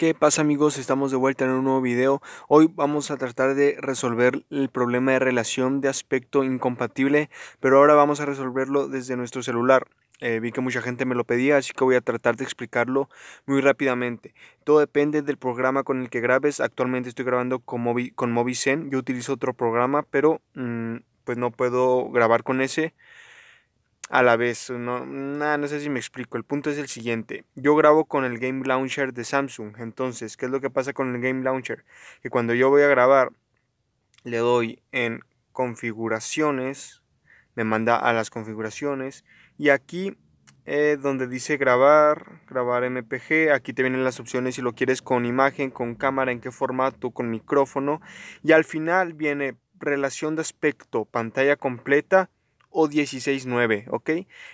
¿Qué pasa amigos? Estamos de vuelta en un nuevo video. Hoy vamos a tratar de resolver el problema de relación de aspecto incompatible, pero ahora vamos a resolverlo desde nuestro celular. Eh, vi que mucha gente me lo pedía, así que voy a tratar de explicarlo muy rápidamente. Todo depende del programa con el que grabes. Actualmente estoy grabando con, Movi, Yo utilizo otro programa, pero mm, pues no puedo grabar con ese a la vez. No, no sé si me explico. El punto es el siguiente. Yo grabo con el Game Launcher de Samsung. Entonces, ¿qué es lo que pasa con el Game Launcher? Que cuando yo voy a grabar, le doy en configuraciones. Me manda a las configuraciones. Y aquí eh, donde dice grabar, grabar MPG, aquí te vienen las opciones si lo quieres con imagen, con cámara, en qué formato, con micrófono y al final viene relación de aspecto, pantalla completa o 16.9, ¿ok?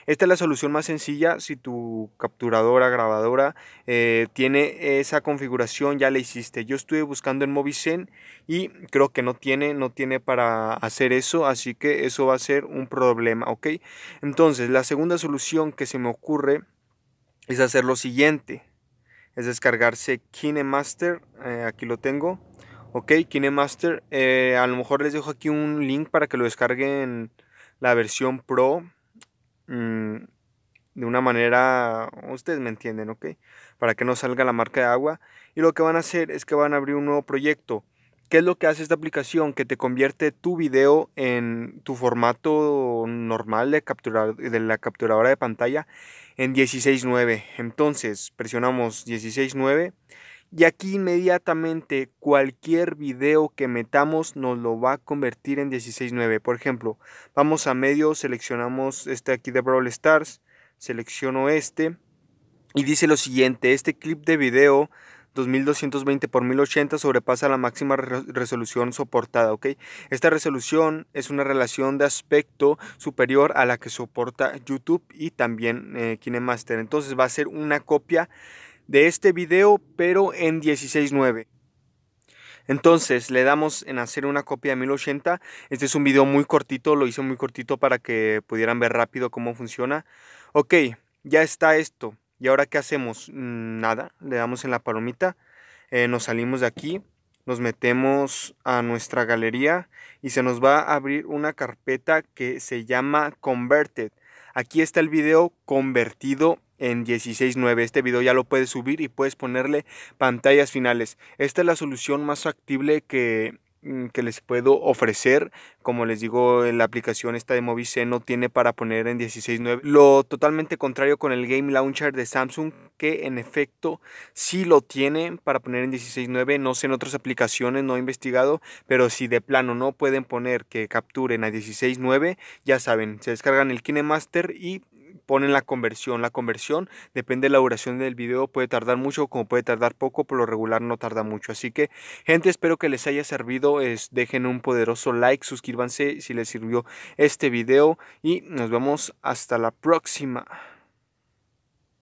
Esta es la solución más sencilla si tu capturadora, grabadora eh, tiene esa configuración, ya la hiciste. Yo estuve buscando en Movicen y creo que no tiene, no tiene para hacer eso, así que eso va a ser un problema, ¿ok? Entonces, la segunda solución que se me ocurre es hacer lo siguiente. Es descargarse KineMaster, eh, aquí lo tengo, ok, KineMaster, eh, a lo mejor les dejo aquí un link para que lo descarguen la versión Pro mm, de una manera, ustedes me entienden, ¿ok? Para que no salga la marca de agua. Y lo que van a hacer es que van a abrir un nuevo proyecto. ¿Qué es lo que hace esta aplicación? Que te convierte tu video en tu formato normal de, capturar, de la capturadora de pantalla en 16.9. Entonces presionamos 16.9 y aquí inmediatamente cualquier video que metamos nos lo va a convertir en 16.9. Por ejemplo, vamos a medio, seleccionamos este aquí de Brawl Stars, selecciono este y dice lo siguiente, este clip de video 2220 por 1080 sobrepasa la máxima resolución soportada, ¿ok? Esta resolución es una relación de aspecto superior a la que soporta YouTube y también eh, KineMaster. Entonces va a ser una copia de este video, pero en 16.9. Entonces le damos en hacer una copia de 1080. Este es un video muy cortito, lo hice muy cortito para que pudieran ver rápido cómo funciona. Ok, ya está esto. ¿Y ahora qué hacemos? Mm, nada, le damos en la palomita, eh, nos salimos de aquí, nos metemos a nuestra galería y se nos va a abrir una carpeta que se llama Converted. Aquí está el video convertido en 16.9. Este video ya lo puedes subir y puedes ponerle pantallas finales. Esta es la solución más factible que, mm, les puedo ofrecer como les digo la aplicación esta de Movice no tiene para poner en 16.9 lo totalmente contrario con el Game Launcher de Samsung que en efecto sí lo tiene para poner en 16.9 no sé en otras aplicaciones no he investigado pero si de plano no pueden poner que capturen a 16.9 ya saben se descargan el KineMaster y ponen la conversión. La conversión depende de la duración del video, puede tardar mucho como puede tardar poco, por lo regular no tarda mucho. Así que, gente, espero que les haya servido. Es, dejen un poderoso like, suscríbanse si les sirvió este video y nos vemos hasta la próxima.